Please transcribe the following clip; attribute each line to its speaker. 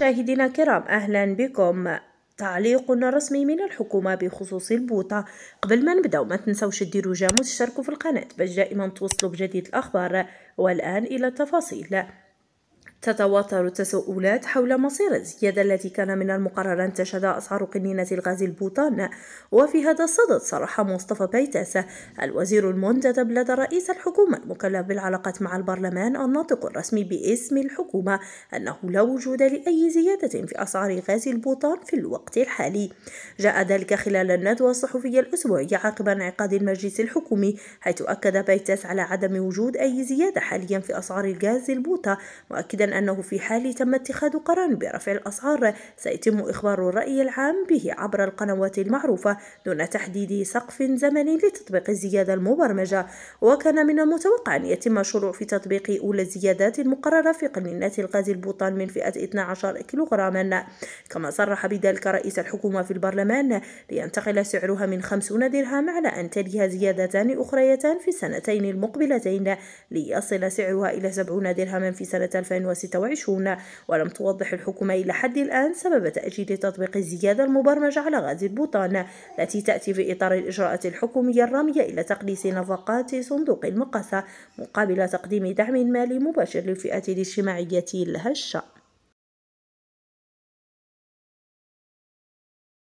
Speaker 1: مشاهدينا الكرام اهلا بكم تعليق رسمي من الحكومة بخصوص البوطة قبل ما نبدأ ما تنسوش تديروا جامو تشتركوا في القناة باش دائما توصلوا بجديد الأخبار والآن إلى التفاصيل تتواتر التساؤلات حول مصير الزيادة التي كان من المقرر أن تشهد أسعار قنينة الغاز البوطان وفي هذا الصدد صرح مصطفى بيتاس الوزير المنتدب لدى رئيس الحكومة المكلف بالعلاقات مع البرلمان الناطق الرسمي باسم الحكومة أنه لا وجود لأي زيادة في أسعار غاز البوطان في الوقت الحالي جاء ذلك خلال الندوة الصحفية الأسبوعية عقب انعقاد المجلس الحكومي حيث أكد بيتاس على عدم وجود أي زيادة حاليا في أسعار الغاز البوتا مؤكدا أنه في حال تم اتخاذ قرار برفع الأسعار سيتم إخبار الرأي العام به عبر القنوات المعروفة دون تحديد سقف زمني لتطبيق الزيادة المبرمجة وكان من المتوقع أن يتم الشروع في تطبيق أولى الزيادات المقررة في قنينات الغاز البوطان من فئة 12 كيلوغراما كما صرح بذلك رئيس الحكومة في البرلمان لينتقل سعرها من 50 درهم على أن تليها زيادتان أخريتان في السنتين المقبلتين ليصل سعرها إلى 70 درهما في سنة 2026 26 ولم توضح الحكومة إلى حد الآن سبب تأجيل تطبيق الزيادة المبرمجة على غاز البوطان التي تأتي في إطار الإجراءات الحكومية الرامية إلى تقليص نفقات صندوق المقاصة مقابل تقديم دعم مالي مباشر للفئات الاجتماعية الهشة